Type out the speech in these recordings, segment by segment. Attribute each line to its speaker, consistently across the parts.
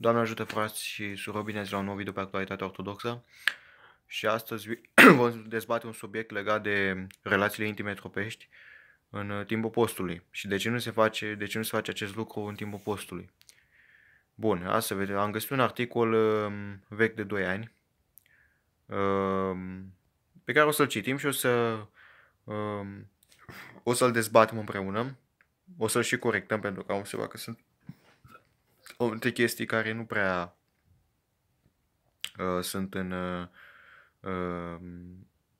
Speaker 1: Doamne ajută frați și surorii bine la un nou video pe actualitatea ortodoxă și astăzi vom dezbate un subiect legat de relațiile intime tropești în uh, timpul postului și de ce nu se face, de ce nu se face acest lucru în timpul postului. Bun, asta vedem. Am găsit un articol um, vechi de 2 ani um, pe care o să-l citim și o să um, o să-l dezbatem împreună, o să-l și corectăm pentru că am observat că sunt de chestii care nu prea uh, sunt în... Uh, uh,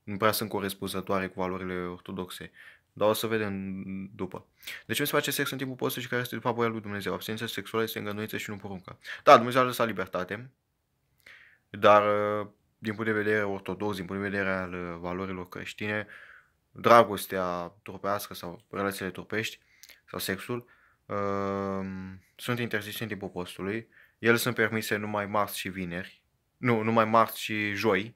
Speaker 1: nu prea sunt corespunzătoare cu valorile ortodoxe. Dar o să vedem după. De deci ce se face sex în timpul postului și care este după voia lui Dumnezeu? absența sexuală este îngăduință și nu poruncă. Da, Dumnezeu a lăsat libertate, dar uh, din punct de vedere ortodox, din punct de vedere al uh, valorilor creștine, dragostea trupească sau relațiile trupești sau sexul Ehm, sunt interzise în timpul postului. Ele sunt permise numai marți și vineri, nu, numai marți și joi,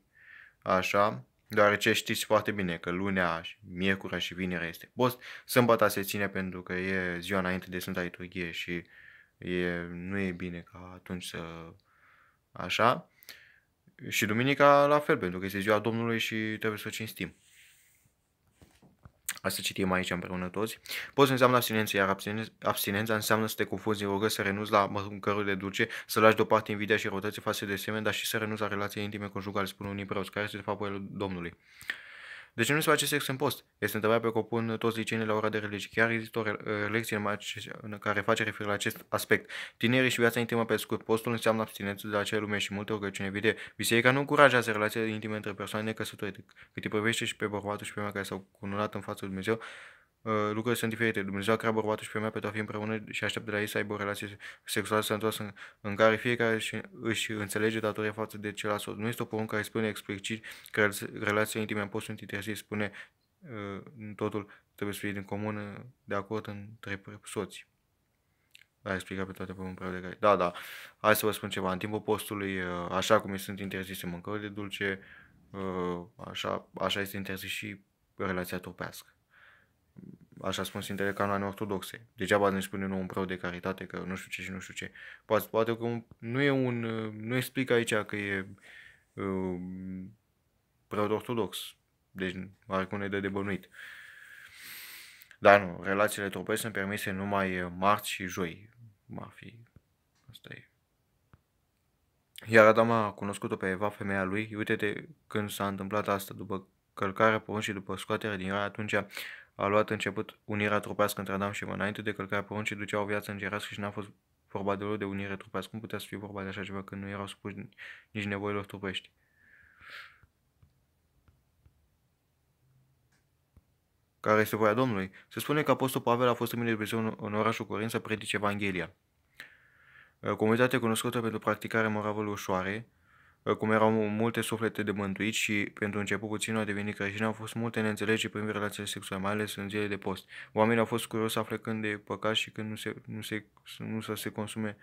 Speaker 1: așa, deoarece știți foarte bine că lunea, miercurea și vinerea este post. sâmbata se ține pentru că e ziua înainte de Sfânta Liturghie și e, nu e bine ca atunci să... așa. Și duminica la fel, pentru că este ziua Domnului și trebuie să o cinstim. Hai să citim aici împreună toți. Poți înseamnă abstinență, iar abstinența, abstinența înseamnă să te confunzi în rugă, să renunți la mâncărurile dulce, să lași deoparte invidia și răutății față de semen, dar și să renunți la relații intime conjugale, spun unii preoți, care este de fapt voia Domnului. De ce nu se face sex în post? Este întrebarea pe care o pun toți liceenii la ora de religie Chiar există o lecție în care face referire la acest aspect. Tinerii și viața intimă pe scurt. Postul înseamnă abstinență de acea lume și multe rugăciuni evidente. Biserica nu încurajează relațiile intime între persoane necăsătorite, cât îi privește și pe bărbatul și pe femeia care s-au cununat în fața lui Dumnezeu Uh, lucrurile sunt diferite. Dumnezeu a creat bărbatul și femeia pentru a fi împreună și aștept de la ei să aibă o relație sexuală sănătoasă în, în care fiecare își, își înțelege datoria față de celălalt. Nu este o poruncă care spune explicit că relațiile intime pot sunt interzise, spune uh, totul trebuie să fie din comun uh, de acord între soți. L-a explicat pe toate pământul de Da, da. Hai să vă spun ceva. În timpul postului, așa cum sunt interzise mâncările dulce, așa, așa este interzis și relația topească așa spun sintele Canoane Ortodoxe. Degeaba ne spune nou un preot de caritate, că nu știu ce și nu știu ce. Poate, poate că nu e un, nu explic aici că e uh, preot ortodox. Deci ar ne dă de bănuit. Dar nu, relațiile trupe sunt permise numai uh, marți și joi. Ar fi, asta e. Iar Adam a cunoscut-o pe Eva, femeia lui. Uite-te când s-a întâmplat asta, după călcarea și după scoaterea din rai, atunci a luat început unirea trupească între Adam și Eva. Înainte de călcarea poruncii, ducea o viață îngerească și n-a fost vorba de de unire trupească. Cum putea să fie vorba de așa ceva când nu erau supuși nici nevoilor trupești? Care este voia Domnului? Se spune că Apostol Pavel a fost trimis de Dumnezeu în orașul Corint să predice Evanghelia. Comunitatea cunoscută pentru practicarea moravului ușoare, Ă, cum erau multe suflete de mântuit și pentru început puțin au devenit creștini, au fost multe neînțelegeri prin relațiile sexuale, mai ales în zile de post. Oamenii au fost curioși să afle când e păcat și când nu, se, nu, se, nu să se consume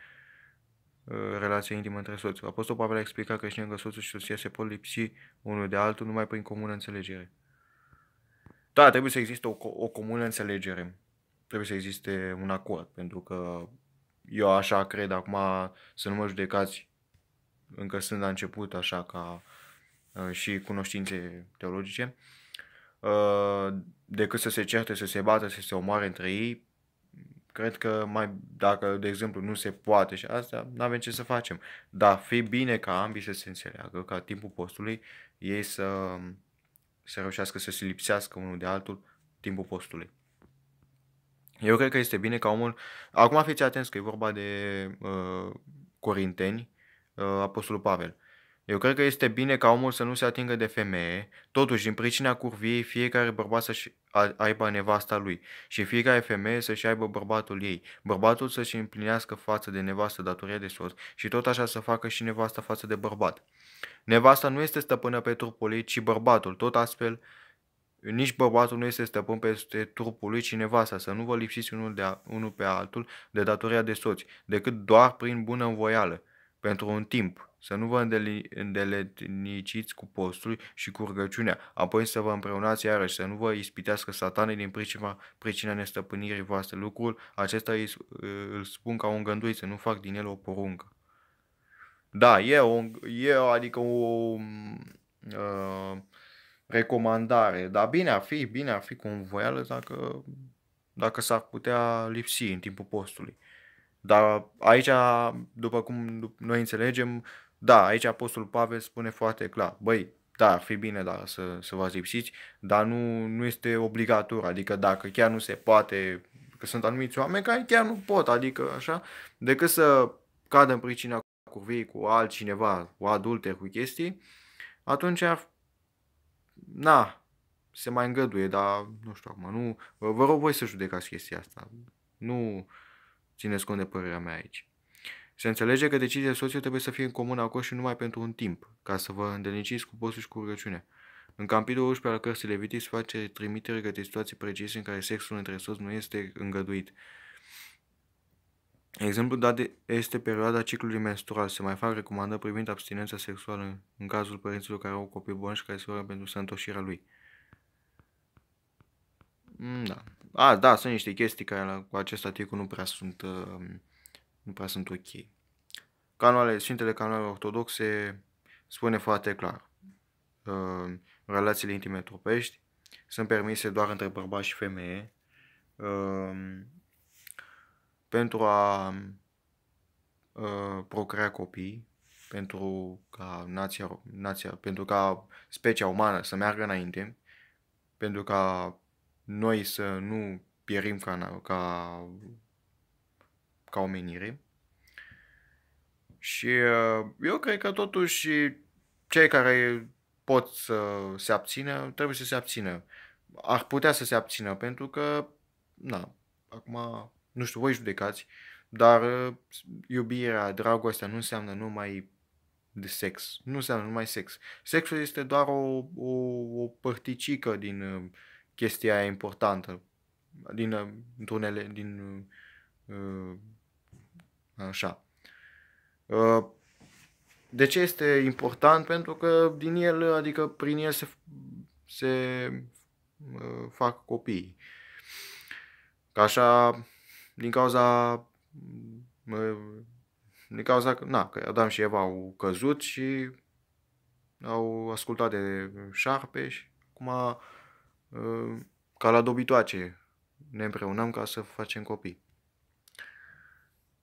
Speaker 1: ă, relația intimă între soți. Apostol Pavel a explicat creștinilor că soțul și soția se pot lipsi unul de altul numai prin comună înțelegere. Da, trebuie să existe o, o comună înțelegere. Trebuie să existe un acord, pentru că eu așa cred acum să nu mă judecați încă sunt la început, așa ca uh, și cunoștințe teologice, uh, decât să se certe, să se bată, să se omoare între ei, cred că mai, dacă, de exemplu, nu se poate și asta, nu avem ce să facem. Dar fi bine ca ambii să se înțeleagă, ca timpul postului ei să, să reușească să se lipsească unul de altul timpul postului. Eu cred că este bine ca omul... Acum fiți atenți că e vorba de uh, corinteni, Uh, Apostolul Pavel. Eu cred că este bine ca omul să nu se atingă de femeie, totuși, din pricina curviei, fiecare bărbat să-și aibă nevasta lui și fiecare femeie să-și aibă bărbatul ei, bărbatul să-și împlinească față de nevastă datoria de soț și tot așa să facă și nevasta față de bărbat. Nevasta nu este stăpână pe trupul ei, ci bărbatul, tot astfel, nici bărbatul nu este stăpân peste trupul lui, ci nevasta, să nu vă lipsiți unul, de a, unul pe altul de datoria de soți, decât doar prin bună învoială pentru un timp. Să nu vă îndeletniciți cu postul și cu rugăciunea, apoi să vă împreunați iarăși, să nu vă ispitească satanii din pricina, pricina nestăpânirii voastre. Lucrul acesta îi, îl spun ca un gânduit, să nu fac din el o poruncă. Da, e, o, e adică o uh, recomandare, dar bine ar fi, bine ar fi cu învoială dacă, dacă s-ar putea lipsi în timpul postului. Dar aici, după cum noi înțelegem, da, aici Apostol Pavel spune foarte clar, băi, da, ar fi bine da, să, să vă lipsiți, dar nu, nu este obligator, adică dacă chiar nu se poate, că sunt anumiți oameni care chiar nu pot, adică așa, decât să cadă în pricina curvii cu altcineva, cu adulte cu chestii, atunci, na, se mai îngăduie, dar nu știu acum, nu, vă rog voi să judecați chestia asta, nu, Țineți cont de părerea mea aici. Se înțelege că decizia soției trebuie să fie în comun acord și numai pentru un timp, ca să vă îndelniciți cu postul și cu rugăciunea. În capitolul 11 al cărții Levitic se face trimitere către situații precise în care sexul între soți nu este îngăduit. Exemplu dat este perioada ciclului menstrual. Se mai fac recomandări privind abstinența sexuală în, cazul părinților care au copii buni și care se vor pentru sănătoșirea lui. Mm, da. A, da, sunt niște chestii care cu acest articol nu prea sunt, um, nu prea sunt ok. Canoale, Sfintele Canoale Ortodoxe spune foarte clar. Um, relațiile intime trupești sunt permise doar între bărbați și femeie um, pentru a uh, procrea copii, pentru ca nația, nația, pentru ca specia umană să meargă înainte, pentru ca noi să nu pierim ca, ca, ca omenire. Și uh, eu cred că totuși cei care pot să se abțină, trebuie să se abțină. Ar putea să se abțină pentru că, na, acum, nu știu, voi judecați, dar uh, iubirea, dragostea nu înseamnă numai de sex. Nu înseamnă numai sex. Sexul este doar o, o, o părticică din uh, chestia aia importantă din, unele, din uh, așa. Uh, de ce este important? Pentru că din el, adică prin el se, se uh, fac copii. Ca așa, din cauza din cauza că, na, că Adam și Eva au căzut și au ascultat de șarpe și acum ca la dobitoace, ne împreunăm ca să facem copii.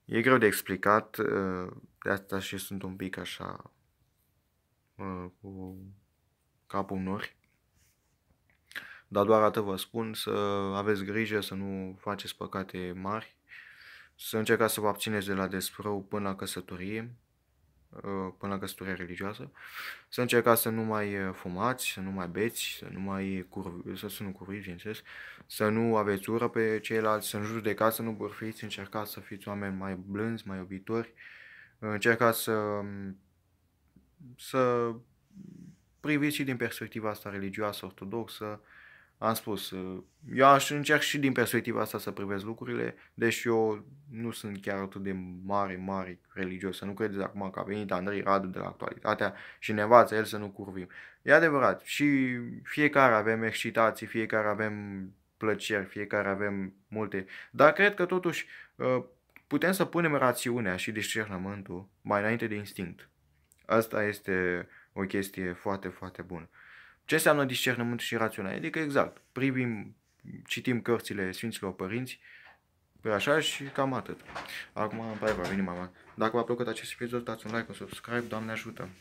Speaker 1: E greu de explicat, uh, de asta și sunt un pic așa uh, cu capul nori. Dar doar atât vă spun, să aveți grijă să nu faceți păcate mari, să încercați să vă abțineți de la desfrău până la căsătorie, Uh, până la căsătoria religioasă, să încercați să nu mai uh, fumați, să nu mai beți, să nu mai curvi, să, să nu curvi, bineînțeles, să nu aveți ură pe ceilalți, să nu judecați, să nu bârfiți, încercați să fiți oameni mai blânzi, mai iubitori, uh, încercați să, um, să priviți și din perspectiva asta religioasă, ortodoxă, am spus, uh, eu aș încerc și din perspectiva asta să privesc lucrurile, deși eu nu sunt chiar atât de mare, mare religios, să nu credeți acum că a venit Andrei Radu de la actualitatea și ne învață el să nu curvim. E adevărat, și fiecare avem excitații, fiecare avem plăceri, fiecare avem multe, dar cred că totuși uh, putem să punem rațiunea și discernământul mai înainte de instinct. Asta este o chestie foarte, foarte bună. Ce înseamnă discernământ și rațiunea? Adică exact, privim, citim cărțile Sfinților Părinți, pe păi așa și cam atât. Acum, bai va veni mama. Dacă v-a plăcut acest episod, dați un like, un subscribe, Doamne ajută!